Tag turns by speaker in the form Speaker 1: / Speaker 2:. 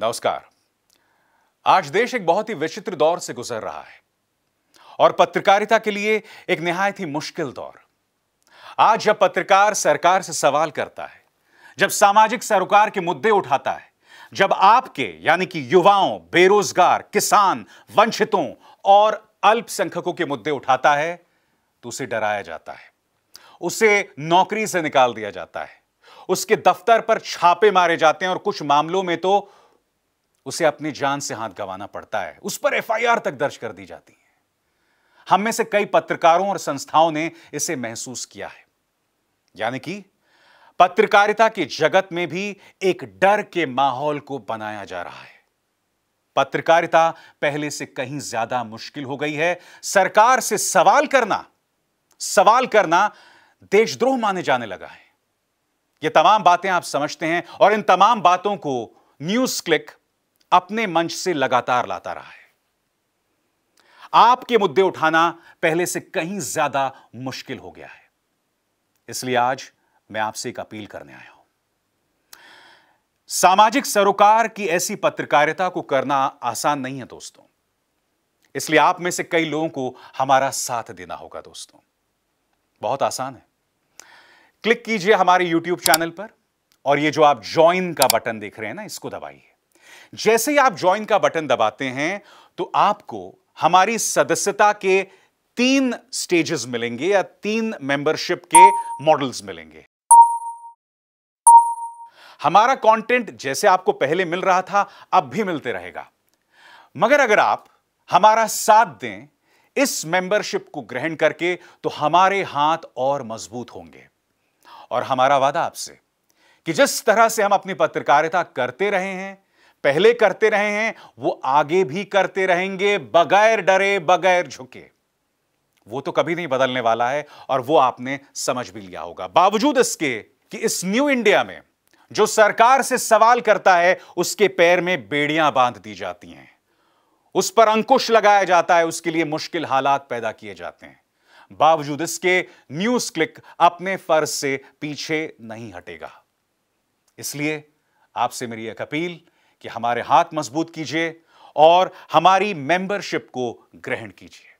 Speaker 1: नमस्कार आज देश एक बहुत ही विचित्र दौर से गुजर रहा है और पत्रकारिता के लिए एक निहायत ही मुश्किल दौर आज जब पत्रकार सरकार से सवाल करता है जब सामाजिक सरोकार के मुद्दे उठाता है जब आपके यानी कि युवाओं बेरोजगार किसान वंचितों और अल्पसंख्यकों के मुद्दे उठाता है तो उसे डराया जाता है उसे नौकरी से निकाल दिया जाता है उसके दफ्तर पर छापे मारे जाते हैं और कुछ मामलों में तो उसे अपनी जान से हाथ गंवाना पड़ता है उस पर एफआईआर तक दर्ज कर दी जाती है हम में से कई पत्रकारों और संस्थाओं ने इसे महसूस किया है यानी कि पत्रकारिता के जगत में भी एक डर के माहौल को बनाया जा रहा है पत्रकारिता पहले से कहीं ज्यादा मुश्किल हो गई है सरकार से सवाल करना सवाल करना देशद्रोह माने जाने लगा है ये तमाम बातें आप समझते हैं और इन तमाम बातों को न्यूज क्लिक अपने मंच से लगातार लाता रहा है आपके मुद्दे उठाना पहले से कहीं ज्यादा मुश्किल हो गया है इसलिए आज मैं आपसे एक अपील करने आया हूं सामाजिक सरोकार की ऐसी पत्रकारिता को करना आसान नहीं है दोस्तों इसलिए आप में से कई लोगों को हमारा साथ देना होगा दोस्तों बहुत आसान है क्लिक कीजिए हमारे YouTube चैनल पर और ये जो आप ज्वाइन का बटन देख रहे हैं ना इसको दबाइए जैसे ही आप ज्वाइन का बटन दबाते हैं तो आपको हमारी सदस्यता के तीन स्टेजेस मिलेंगे या तीन मेंबरशिप के मॉडल्स मिलेंगे हमारा कंटेंट जैसे आपको पहले मिल रहा था अब भी मिलते रहेगा मगर अगर आप हमारा साथ दें इस मेंबरशिप को ग्रहण करके तो हमारे हाथ और मजबूत होंगे और हमारा वादा आपसे कि जिस तरह से हम अपनी पत्रकारिता करते रहे हैं पहले करते रहे हैं वो आगे भी करते रहेंगे बगैर डरे बगैर झुके वो तो कभी नहीं बदलने वाला है और वो आपने समझ भी लिया होगा बावजूद इसके कि इस न्यू इंडिया में जो सरकार से सवाल करता है उसके पैर में बेड़ियां बांध दी जाती हैं उस पर अंकुश लगाया जाता है उसके लिए मुश्किल हालात पैदा किए जाते हैं बावजूद इसके न्यूज क्लिक अपने फर्ज से पीछे नहीं हटेगा इसलिए आपसे मेरी एक अपील कि हमारे हाथ मजबूत कीजिए और हमारी मेंबरशिप को ग्रहण कीजिए